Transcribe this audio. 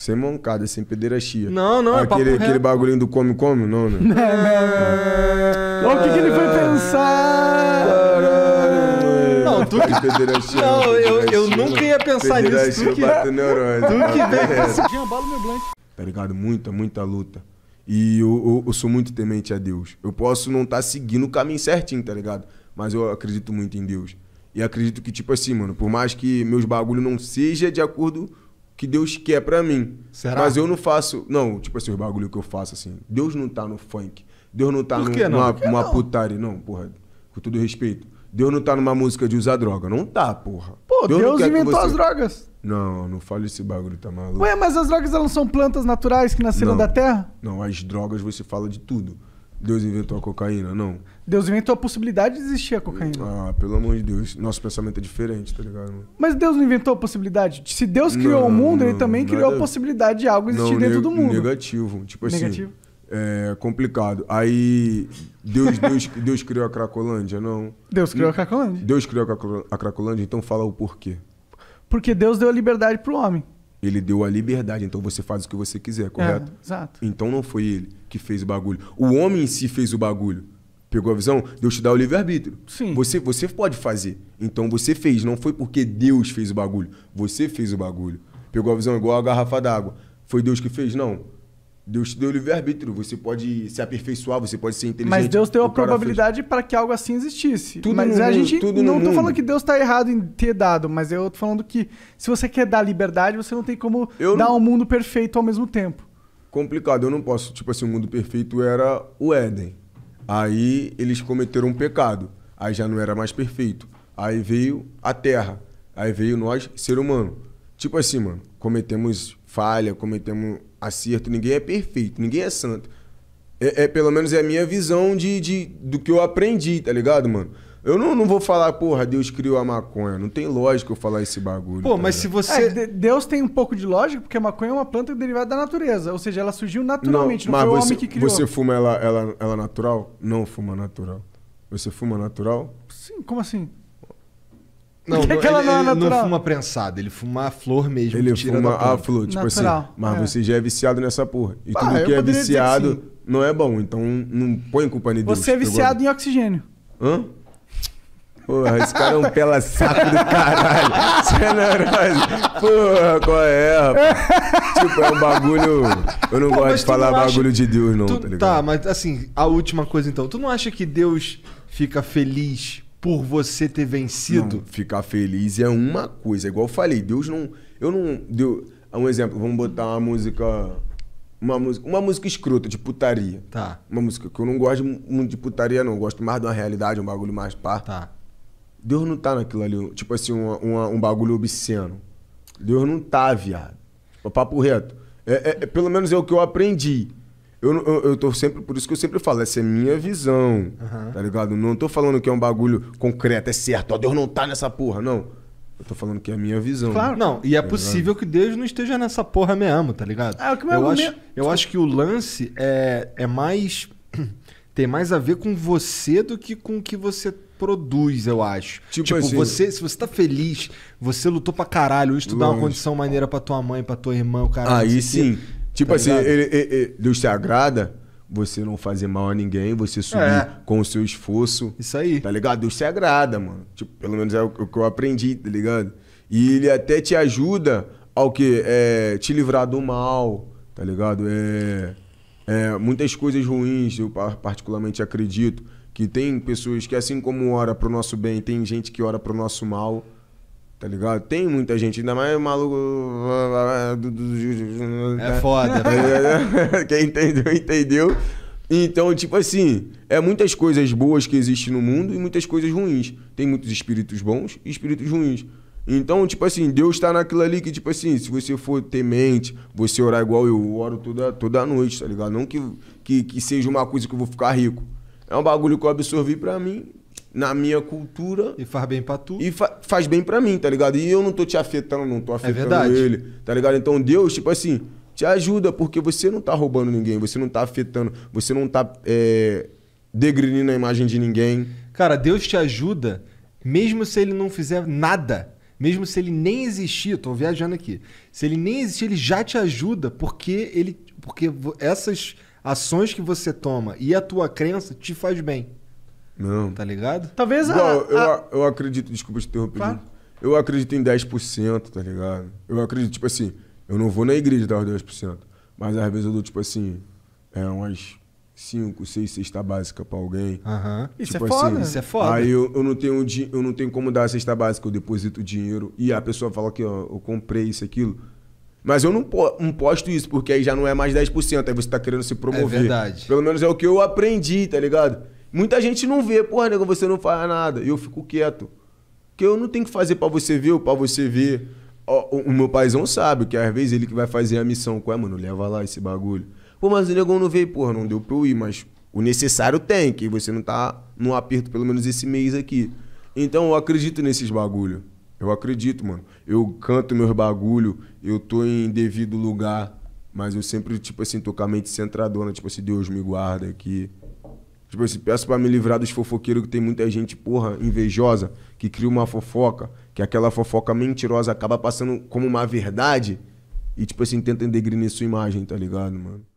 Sem mancada, sem pederastia. Não, não, aquele, é Aquele reto. bagulhinho do come-come, não, né? Olha o que, que ele foi pensar! Não, tu que... Pederastia, não, eu, eu nunca ia pensar nisso. Tu que... Neurose, tu que Tá ligado? Muita, muita luta. E eu, eu, eu, sou muito temente a Deus. Eu posso não estar tá seguindo o caminho certinho, tá ligado? Mas eu acredito muito em Deus. E acredito que, tipo assim, mano, por mais que meus bagulhos não seja de acordo que Deus quer para mim. Será? Mas eu não faço. Não, tipo assim, os bagulho que eu faço, assim. Deus não tá no funk. Deus não tá não? numa, numa não? putaria. Não, porra. Com todo respeito. Deus não tá numa música de usar droga. Não tá, porra. Pô, Deus, Deus inventou você... as drogas. Não, não fale esse bagulho, tá maluco. Ué, mas as drogas elas são plantas naturais que nasceram não, da terra? Não, as drogas você fala de tudo. Deus inventou a cocaína, não. Deus inventou a possibilidade de existir a cocaína. Ah, pelo amor de Deus. Nosso pensamento é diferente, tá ligado? Mas Deus não inventou a possibilidade. Se Deus criou não, o mundo, não, ele também nada... criou a possibilidade de algo existir não, dentro do mundo. Negativo. Tipo assim, negativo. assim. É complicado. Aí Deus, Deus, Deus criou a Cracolândia, não? Deus criou a Cracolândia. Deus criou a Cracolândia, então fala o porquê. Porque Deus deu a liberdade pro homem. Ele deu a liberdade, então você faz o que você quiser, correto? É, exato. Então não foi ele que fez o bagulho. O homem em si fez o bagulho. Pegou a visão? Deus te dá o livre-arbítrio. Sim. Você, você pode fazer. Então você fez. Não foi porque Deus fez o bagulho. Você fez o bagulho. Pegou a visão igual a garrafa d'água. Foi Deus que fez? Não. Deus te deu livre-arbítrio, você pode se aperfeiçoar, você pode ser inteligente. Mas Deus deu a probabilidade para que algo assim existisse. Tudo mas no a mundo, gente tudo não estou tô falando que Deus está errado em ter dado, mas eu tô falando que se você quer dar liberdade, você não tem como eu dar não... um mundo perfeito ao mesmo tempo. Complicado, eu não posso, tipo assim, o mundo perfeito era o Éden. Aí eles cometeram um pecado, aí já não era mais perfeito. Aí veio a terra, aí veio nós, ser humano. Tipo assim, mano, cometemos falha, cometemos acerto, ninguém é perfeito, ninguém é santo. É, é, pelo menos é a minha visão de, de, do que eu aprendi, tá ligado, mano? Eu não, não vou falar, porra, Deus criou a maconha. Não tem lógica eu falar esse bagulho. Pô, tá mas se você. É, Deus tem um pouco de lógica, porque a maconha é uma planta derivada da natureza. Ou seja, ela surgiu naturalmente, não, não foi o você, homem que criou. Você fuma ela, ela, ela natural? Não fuma natural. Você fuma natural? Sim, como assim? Não, que não, que ela ele, não, é ele não fuma prensado, ele fuma a flor mesmo. Ele fuma a flor, tipo assim, natural. assim. Mas é. você já é viciado nessa porra. E ah, tudo que é viciado não é bom, então não põe culpa em Deus. Você é viciado em oxigênio. Hã? Porra, esse cara é um pela saco do caralho. Isso é neurose. Porra, qual é, rapaz? Tipo, é um bagulho. Eu não Pô, gosto de falar bagulho de Deus, não, tu... tá, tá ligado? Tá, mas assim, a última coisa então. Tu não acha que Deus fica feliz por você ter vencido. Não, ficar feliz é uma coisa. É igual eu falei, Deus não. Eu não. deu. um exemplo, vamos botar uma música. Uma música, uma música escrota, de putaria. Tá. Uma música que eu não gosto muito de putaria, não. Eu gosto mais de uma realidade, um bagulho mais pá. Tá. Deus não tá naquilo ali, tipo assim, uma, uma, um bagulho obsceno. Deus não tá, viado. O papo reto. É, é, é, pelo menos é o que eu aprendi. Eu, eu, eu, tô sempre, por isso que eu sempre falo, essa é minha visão, uhum. tá ligado? Não tô falando que é um bagulho concreto, é certo, ó, Deus não tá nessa porra, não. Eu tô falando que é a minha visão. Claro, né? não. E é tá possível ligado? que Deus não esteja nessa porra mesmo, tá ligado? Ah, que eu, acho, eu acho que o lance é, é mais. tem mais a ver com você do que com o que você produz, eu acho. Tipo, tipo assim, você, se você tá feliz, você lutou pra caralho, isso tu dá uma condição maneira pra tua mãe, pra tua irmã, o cara. Aí sim. Que, Tipo tá assim, ele, ele, ele, Deus te agrada você não fazer mal a ninguém, você subir é. com o seu esforço. Isso aí. Tá ligado? Deus te agrada, mano. Tipo, pelo menos é o, que eu aprendi, tá ligado? E ele até te ajuda ao que? É, te livrar do mal, tá ligado? É, é, muitas coisas ruins, eu particularmente acredito, que tem pessoas que assim como ora pro nosso bem, tem gente que ora pro nosso mal. Tá ligado? Tem muita gente, ainda mais maluco. É foda, velho. Quem entendeu, entendeu. Então, tipo assim, é muitas coisas boas que existem no mundo e muitas coisas ruins. Tem muitos espíritos bons e espíritos ruins. Então, tipo assim, Deus está naquilo ali que, tipo assim, se você for temente, você orar igual eu oro toda, toda noite, tá ligado? Não que, que, que seja uma coisa que eu vou ficar rico. É um bagulho que eu absorvi para mim na minha cultura. E faz bem pra tu. E fa faz bem pra mim, tá ligado? E eu não tô te afetando, não tô é afetando é ele, tá ligado? Então Deus, tipo assim, te ajuda, porque você não tá roubando ninguém, você não tá afetando, você não tá é, degrinindo a imagem de ninguém. Cara, Deus te ajuda, mesmo se ele não fizer nada. Mesmo se ele nem existir, tô viajando aqui. Se ele nem existir, ele já te ajuda, porque ele. Porque essas ações que você toma e a tua crença te faz bem. Não. Tá ligado? Talvez Igual, a, Eu, eu acredito, desculpa te interromper. Claro. Eu acredito em 10%, tá ligado? Eu acredito, tipo assim, eu não vou na igreja dar os 10%. Mas às vezes eu dou, tipo assim, é, umas 5, 6 cesta básica pra alguém. Tipo isso é assim, foda. Isso é foda. Aí eu, eu, não tenho, eu não tenho como dar a cesta básica, eu deposito o dinheiro e a pessoa fala que ó, eu comprei isso, aquilo. Mas eu não, não posto isso, porque aí já não é mais 10%, aí você tá querendo se é promover. É verdade. Pelo menos é o que eu aprendi, tá ligado? Muita gente não vê, porra, nego, você não faz nada. E eu fico quieto. Porque eu não tenho que fazer para você ver ou pra você ver. O, o, o meu paizão sabe que às vezes ele que vai fazer a missão. Qual é, mano? Leva lá esse bagulho. Pô, mas o negão não veio, porra, não deu pra eu ir, mas o necessário tem, que você não tá num aperto pelo menos esse mês aqui. Então eu acredito nesses bagulhos Eu acredito, mano. Eu canto meus bagulho, eu tô em devido lugar, mas eu sempre, tipo assim, tô com a mente centradona, tipo assim, Deus me guarda aqui. Tipo assim, peço pra me livrar dos fofoqueiros que tem muita gente, porra, invejosa, que cria uma fofoca, que aquela fofoca mentirosa acaba passando como uma verdade e, tipo assim, tenta degrinir sua imagem, tá ligado, mano?